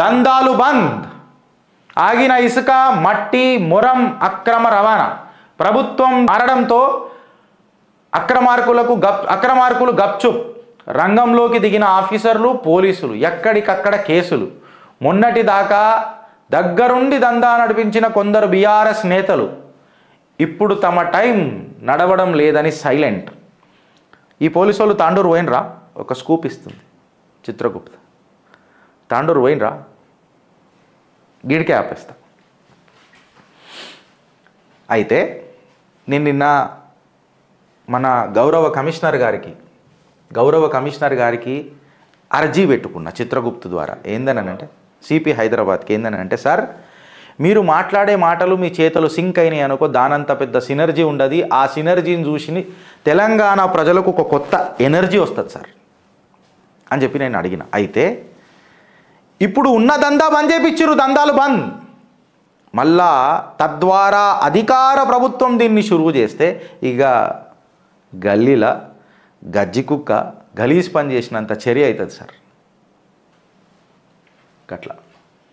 దందాలు బంద్ ఆగిన ఇసుక మట్టి మొరం అక్రమ రవాణా ప్రభుత్వం మారడంతో అక్రమార్కులకు గప్ అక్రమార్కులు గప్చుప్ రంగంలోకి దిగిన ఆఫీసర్లు పోలీసులు ఎక్కడికక్కడ కేసులు మొన్నటి దాకా దగ్గరుండి దందా నడిపించిన కొందరు బీఆర్ఎస్ నేతలు ఇప్పుడు తమ టైం నడవడం లేదని సైలెంట్ ఈ పోలీసు వాళ్ళు తాండూరు పోయినరా ఒక స్కూప్ ఇస్తుంది చిత్రగుప్త తాండూరు పోయినరా గిడికే ఆపేస్తా అయితే నేను నిన్న మన గౌరవ కమిషనర్ గారికి గౌరవ కమిషనర్ గారికి అర్జీ పెట్టుకున్న చిత్రగుప్తు ద్వారా ఏందనంటే సిపి హైదరాబాద్కి ఏందనంటే సార్ మీరు మాట్లాడే మాటలు మీ చేతులు సింక్ అయినాయి అనుకో దానంత పెద్ద సినర్జీ ఉండదు ఆ సినర్జీని చూసి తెలంగాణ ప్రజలకు ఒక కొత్త ఎనర్జీ వస్తుంది సార్ అని చెప్పి నేను అడిగిన అయితే ఇప్పుడు ఉన్న దందా బంద్ చేపించారు దందాలు బంద్ మళ్ళా తద్వారా అధికార ప్రభుత్వం దీన్ని షురువు చేస్తే ఇక గల్లీల గజ్జి కుక్క గలీజ్ పని చేసినంత చర్య అవుతుంది సార్ అట్లా